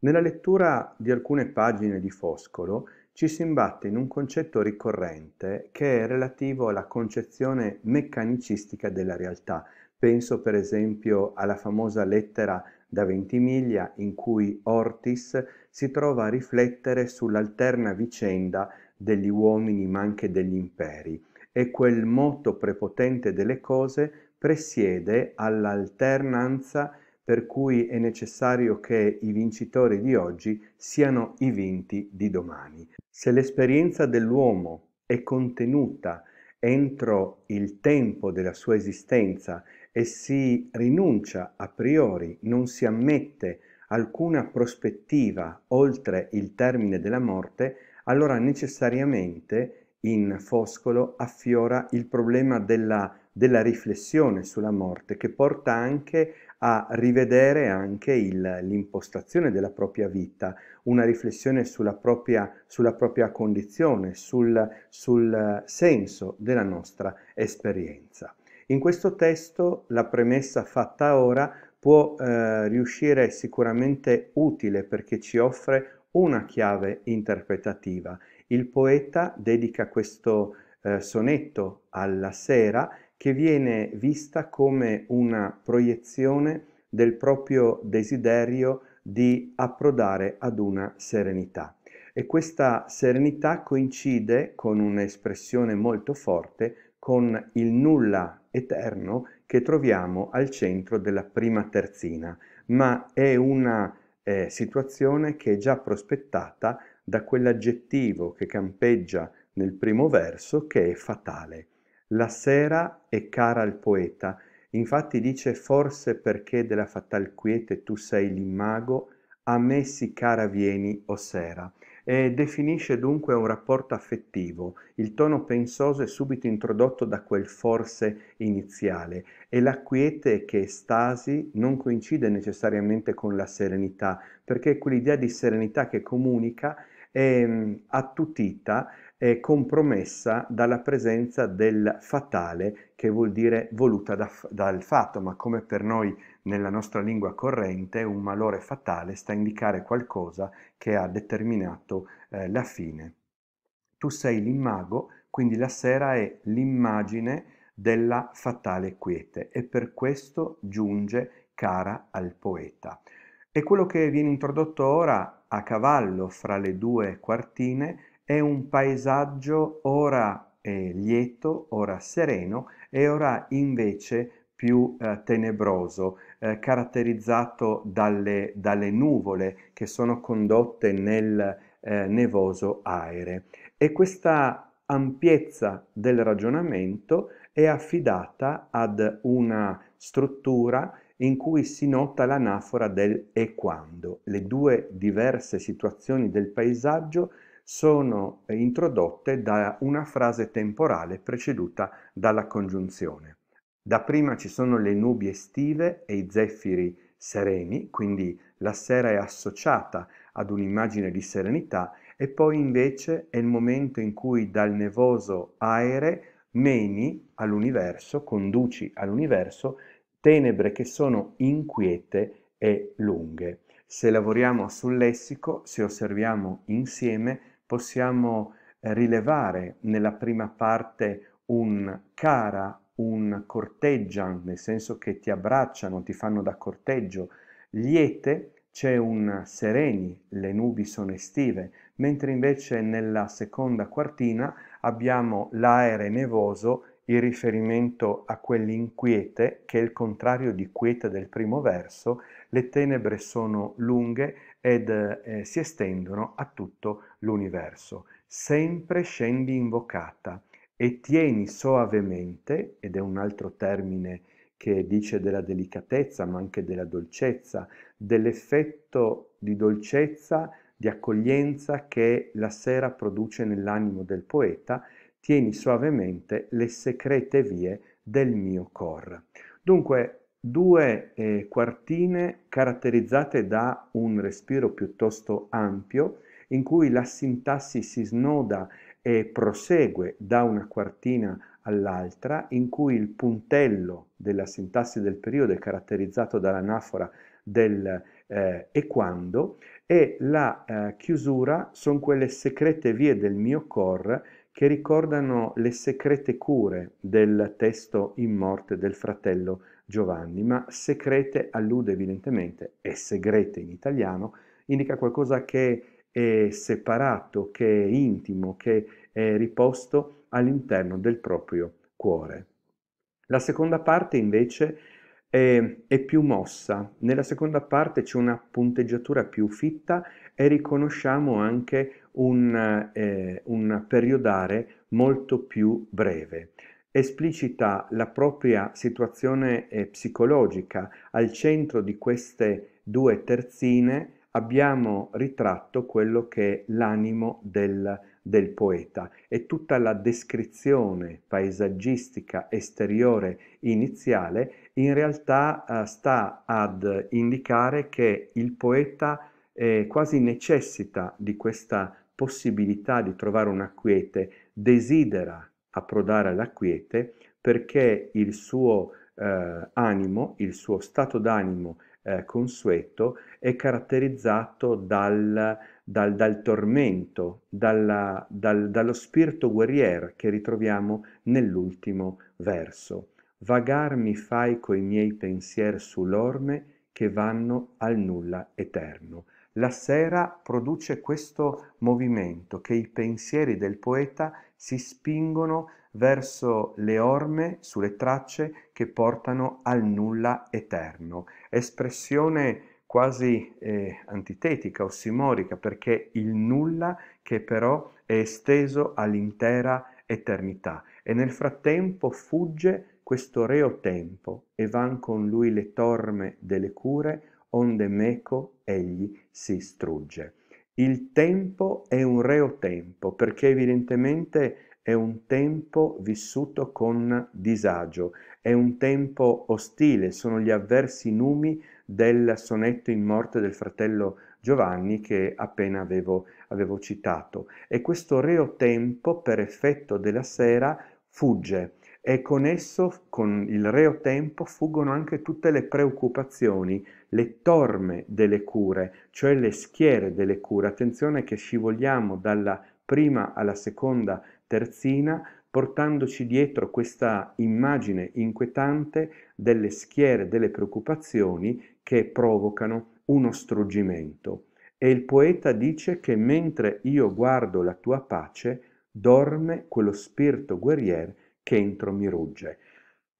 Nella lettura di alcune pagine di Foscolo ci si imbatte in un concetto ricorrente che è relativo alla concezione meccanicistica della realtà. Penso per esempio alla famosa lettera da Ventimiglia in cui Ortis si trova a riflettere sull'alterna vicenda degli uomini ma anche degli imperi e quel moto prepotente delle cose presiede all'alternanza per cui è necessario che i vincitori di oggi siano i vinti di domani. Se l'esperienza dell'uomo è contenuta entro il tempo della sua esistenza e si rinuncia a priori, non si ammette alcuna prospettiva oltre il termine della morte, allora necessariamente in Foscolo affiora il problema della, della riflessione sulla morte che porta anche a a rivedere anche il, l'impostazione della propria vita, una riflessione sulla propria, sulla propria condizione, sul, sul eh, senso della nostra esperienza. In questo testo la premessa fatta ora può eh, riuscire sicuramente utile perché ci offre una chiave interpretativa. Il poeta dedica questo eh, sonetto alla sera che viene vista come una proiezione del proprio desiderio di approdare ad una serenità. E questa serenità coincide con un'espressione molto forte con il nulla eterno che troviamo al centro della prima terzina, ma è una eh, situazione che è già prospettata da quell'aggettivo che campeggia nel primo verso che è fatale. La sera è cara al poeta, infatti dice forse perché della fatal quiete tu sei l'immago, a me sì cara vieni o sera. E definisce dunque un rapporto affettivo, il tono pensoso è subito introdotto da quel forse iniziale e la quiete che estasi non coincide necessariamente con la serenità, perché quell'idea di serenità che comunica è mm, attutita è compromessa dalla presenza del fatale, che vuol dire voluta da, dal fatto, ma come per noi nella nostra lingua corrente un malore fatale sta a indicare qualcosa che ha determinato eh, la fine. Tu sei l'immago, quindi la sera è l'immagine della fatale quiete e per questo giunge cara al poeta. E quello che viene introdotto ora a cavallo fra le due quartine è un paesaggio ora eh, lieto, ora sereno e ora invece più eh, tenebroso, eh, caratterizzato dalle, dalle, nuvole che sono condotte nel eh, nevoso aere. E questa ampiezza del ragionamento è affidata ad una struttura in cui si nota l'anafora del e quando. Le due diverse situazioni del paesaggio sono introdotte da una frase temporale preceduta dalla congiunzione. Da prima ci sono le nubi estive e i zeffiri sereni, quindi la sera è associata ad un'immagine di serenità e poi invece è il momento in cui dal nevoso aere meni all'universo, conduci all'universo tenebre che sono inquiete e lunghe. Se lavoriamo sul lessico, se osserviamo insieme, possiamo eh, rilevare nella prima parte un cara, un corteggian, nel senso che ti abbracciano, ti fanno da corteggio, liete, c'è un sereni, le nubi sono estive, mentre invece nella seconda quartina abbiamo l'aere nevoso il riferimento a quell'inquiete, che è il contrario di quiete del primo verso, le tenebre sono lunghe ed eh, si estendono a tutto l'universo. Sempre scendi invocata e tieni soavemente, ed è un altro termine che dice della delicatezza ma anche della dolcezza, dell'effetto di dolcezza, di accoglienza che la sera produce nell'animo del poeta, tieni suavemente le secrete vie del mio cor. Dunque, due eh, quartine caratterizzate da un respiro piuttosto ampio, in cui la sintassi si snoda e prosegue da una quartina all'altra, in cui il puntello della sintassi del periodo è caratterizzato dall'anafora del eh, e quando, e la eh, chiusura sono quelle secrete vie del mio cor che ricordano le secrete cure del testo in morte del fratello Giovanni, ma secrete allude evidentemente, e segrete in italiano, indica qualcosa che è separato, che è intimo, che è riposto all'interno del proprio cuore. La seconda parte invece è, è più mossa, nella seconda parte c'è una punteggiatura più fitta e riconosciamo anche un, eh, un periodare molto più breve esplicita la propria situazione eh, psicologica. Al centro di queste due terzine abbiamo ritratto quello che è l'animo del del poeta e tutta la descrizione paesaggistica esteriore iniziale in realtà eh, sta ad indicare che il poeta eh, quasi necessita di questa possibilità di trovare una quiete, desidera approdare alla quiete perché il suo eh, animo, il suo stato d'animo eh, consueto è caratterizzato dal dal, dal tormento, dalla, dal, dallo spirito guerriero che ritroviamo nell'ultimo verso. Vagar mi fai coi miei pensieri sull'orme che vanno al nulla eterno. La sera produce questo movimento che i pensieri del poeta si spingono verso le orme sulle tracce che portano al nulla eterno, espressione quasi eh, antitetica, ossimorica, perché il nulla che però è esteso all'intera eternità e nel frattempo fugge questo reo tempo e van con lui le torme delle cure onde meco egli si strugge. Il tempo è un reo tempo perché evidentemente è un tempo vissuto con disagio, è un tempo ostile, sono gli avversi numi del sonetto in morte del fratello Giovanni che appena avevo, avevo citato. E questo reo tempo, per effetto della sera, fugge e con esso, con il reo tempo, fuggono anche tutte le preoccupazioni, le torme delle cure, cioè le schiere delle cure. Attenzione che scivoliamo dalla prima alla seconda terzina portandoci dietro questa immagine inquietante delle schiere, delle preoccupazioni che provocano uno struggimento. E il poeta dice che mentre io guardo la tua pace, dorme quello spirito guerriere che entro mi rugge.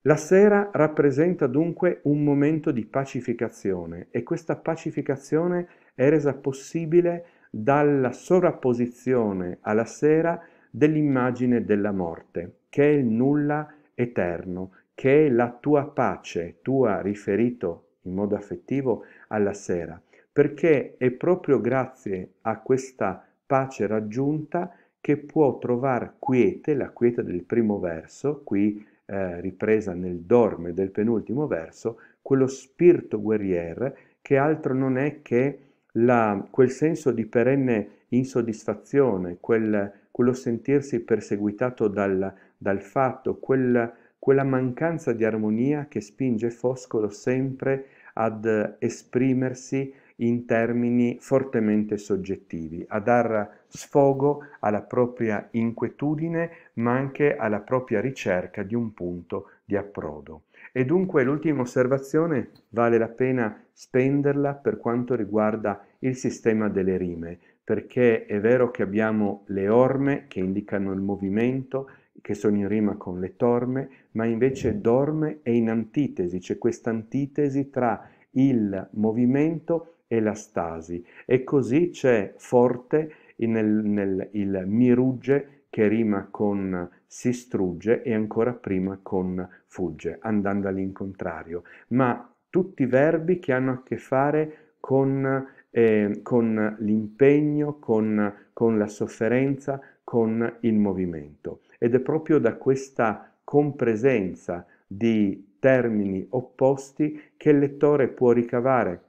La sera rappresenta dunque un momento di pacificazione e questa pacificazione è resa possibile dalla sovrapposizione alla sera dell'immagine della morte, che è il nulla eterno, che è la tua pace, tua hai riferito in modo affettivo alla sera, perché è proprio grazie a questa pace raggiunta che può trovare quiete, la quiete del primo verso, qui eh, ripresa nel dorme del penultimo verso, quello spirito guerriere che altro non è che la, quel senso di perenne insoddisfazione, quel, quello sentirsi perseguitato dal, dal fatto, quel, quella mancanza di armonia che spinge Foscolo sempre a ad esprimersi in termini fortemente soggettivi, a dar sfogo alla propria inquietudine, ma anche alla propria ricerca di un punto di approdo. E dunque l'ultima osservazione vale la pena spenderla per quanto riguarda il sistema delle rime, perché è vero che abbiamo le orme che indicano il movimento, che sono in rima con le torme, ma invece dorme è in antitesi, c'è questa antitesi tra il movimento e la stasi. E così c'è forte nel, nel, il mirugge che rima con si strugge e ancora prima con fugge, andando all'incontrario. Ma tutti i verbi che hanno a che fare con, eh, con l'impegno, con, con la sofferenza, con il movimento ed è proprio da questa compresenza di termini opposti che il lettore può ricavare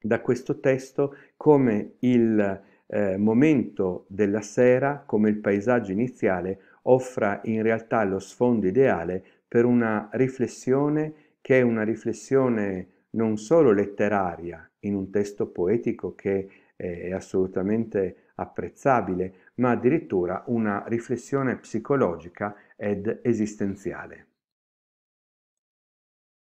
da questo testo come il eh, momento della sera, come il paesaggio iniziale, offra in realtà lo sfondo ideale per una riflessione che è una riflessione non solo letteraria in un testo poetico che è assolutamente apprezzabile, ma addirittura una riflessione psicologica ed esistenziale.